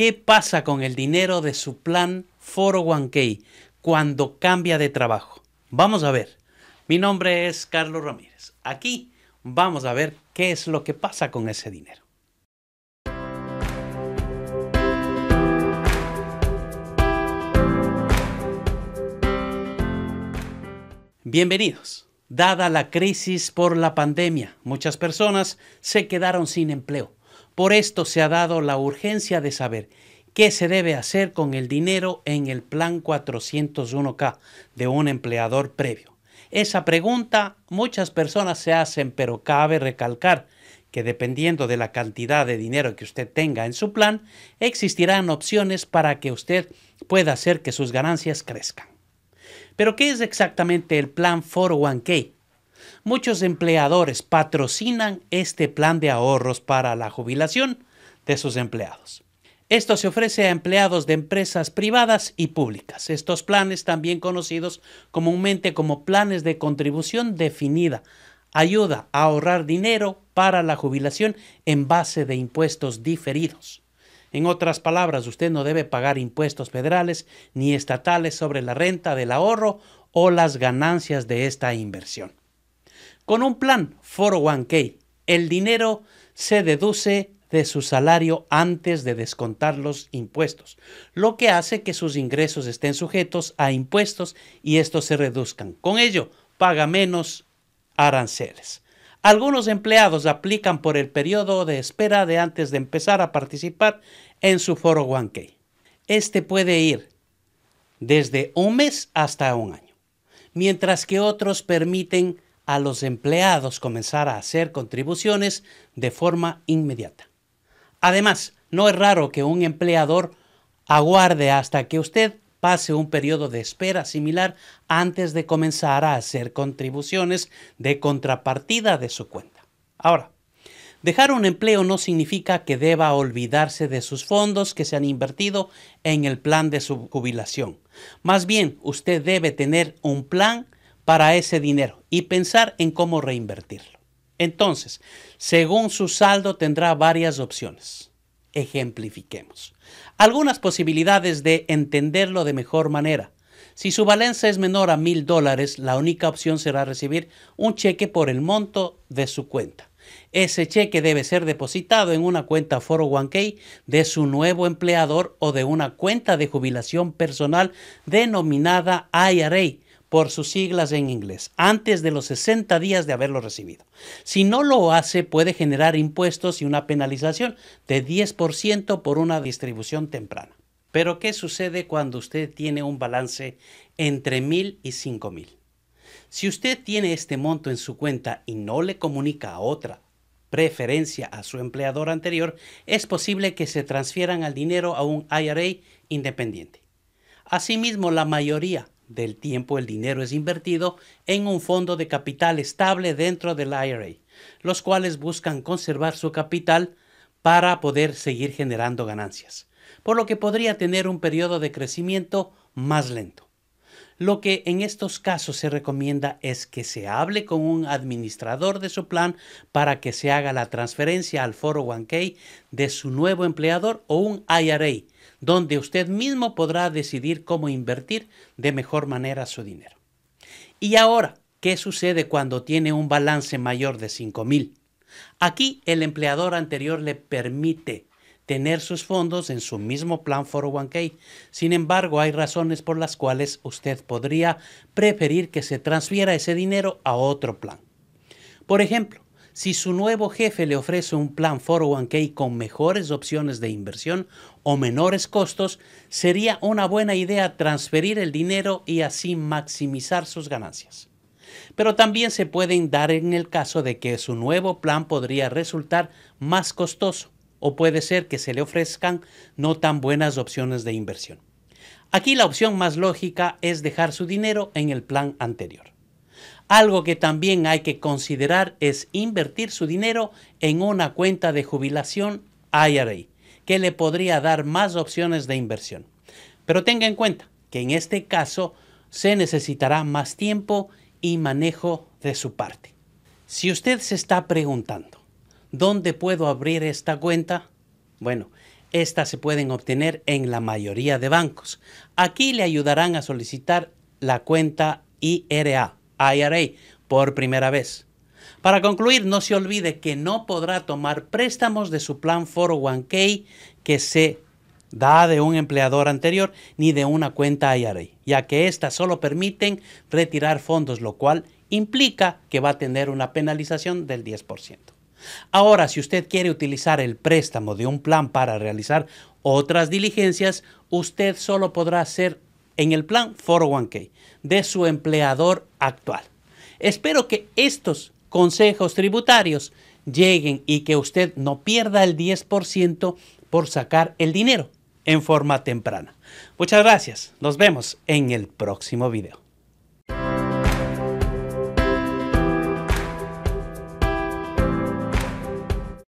¿Qué pasa con el dinero de su plan 401k cuando cambia de trabajo? Vamos a ver. Mi nombre es Carlos Ramírez. Aquí vamos a ver qué es lo que pasa con ese dinero. Bienvenidos. Dada la crisis por la pandemia, muchas personas se quedaron sin empleo por esto se ha dado la urgencia de saber qué se debe hacer con el dinero en el plan 401k de un empleador previo. Esa pregunta muchas personas se hacen, pero cabe recalcar que dependiendo de la cantidad de dinero que usted tenga en su plan, existirán opciones para que usted pueda hacer que sus ganancias crezcan. Pero, ¿qué es exactamente el plan 401k? Muchos empleadores patrocinan este plan de ahorros para la jubilación de sus empleados. Esto se ofrece a empleados de empresas privadas y públicas. Estos planes, también conocidos comúnmente como planes de contribución definida, ayuda a ahorrar dinero para la jubilación en base de impuestos diferidos. En otras palabras, usted no debe pagar impuestos federales ni estatales sobre la renta del ahorro o las ganancias de esta inversión. Con un plan 401k, el dinero se deduce de su salario antes de descontar los impuestos, lo que hace que sus ingresos estén sujetos a impuestos y estos se reduzcan. Con ello, paga menos aranceles. Algunos empleados aplican por el periodo de espera de antes de empezar a participar en su 401k. Este puede ir desde un mes hasta un año, mientras que otros permiten a los empleados comenzar a hacer contribuciones de forma inmediata. Además, no es raro que un empleador aguarde hasta que usted pase un periodo de espera similar antes de comenzar a hacer contribuciones de contrapartida de su cuenta. Ahora, dejar un empleo no significa que deba olvidarse de sus fondos que se han invertido en el plan de su jubilación. Más bien, usted debe tener un plan para ese dinero y pensar en cómo reinvertirlo. Entonces, según su saldo tendrá varias opciones. Ejemplifiquemos. Algunas posibilidades de entenderlo de mejor manera. Si su balanza es menor a mil dólares, la única opción será recibir un cheque por el monto de su cuenta. Ese cheque debe ser depositado en una cuenta 401k de su nuevo empleador o de una cuenta de jubilación personal denominada IRA por sus siglas en inglés, antes de los 60 días de haberlo recibido. Si no lo hace, puede generar impuestos y una penalización de 10% por una distribución temprana. Pero, ¿qué sucede cuando usted tiene un balance entre 1.000 y 5.000? Si usted tiene este monto en su cuenta y no le comunica a otra preferencia a su empleador anterior, es posible que se transfieran al dinero a un IRA independiente. Asimismo, la mayoría del tiempo el dinero es invertido en un fondo de capital estable dentro del IRA, los cuales buscan conservar su capital para poder seguir generando ganancias, por lo que podría tener un periodo de crecimiento más lento. Lo que en estos casos se recomienda es que se hable con un administrador de su plan para que se haga la transferencia al foro 1K de su nuevo empleador o un IRA, donde usted mismo podrá decidir cómo invertir de mejor manera su dinero. Y ahora, ¿qué sucede cuando tiene un balance mayor de $5,000? Aquí el empleador anterior le permite tener sus fondos en su mismo plan 401k. Sin embargo, hay razones por las cuales usted podría preferir que se transfiera ese dinero a otro plan. Por ejemplo, si su nuevo jefe le ofrece un plan 401k con mejores opciones de inversión o menores costos, sería una buena idea transferir el dinero y así maximizar sus ganancias pero también se pueden dar en el caso de que su nuevo plan podría resultar más costoso o puede ser que se le ofrezcan no tan buenas opciones de inversión. Aquí la opción más lógica es dejar su dinero en el plan anterior. Algo que también hay que considerar es invertir su dinero en una cuenta de jubilación IRA, que le podría dar más opciones de inversión. Pero tenga en cuenta que en este caso se necesitará más tiempo y manejo de su parte. Si usted se está preguntando, ¿Dónde puedo abrir esta cuenta? Bueno, estas se pueden obtener en la mayoría de bancos. Aquí le ayudarán a solicitar la cuenta IRA, IRA por primera vez. Para concluir, no se olvide que no podrá tomar préstamos de su plan 401k que se da de un empleador anterior ni de una cuenta IRA, ya que estas solo permiten retirar fondos, lo cual implica que va a tener una penalización del 10%. Ahora, si usted quiere utilizar el préstamo de un plan para realizar otras diligencias, usted solo podrá hacer en el plan 401k de su empleador actual. Espero que estos consejos tributarios lleguen y que usted no pierda el 10% por sacar el dinero en forma temprana. Muchas gracias. Nos vemos en el próximo video.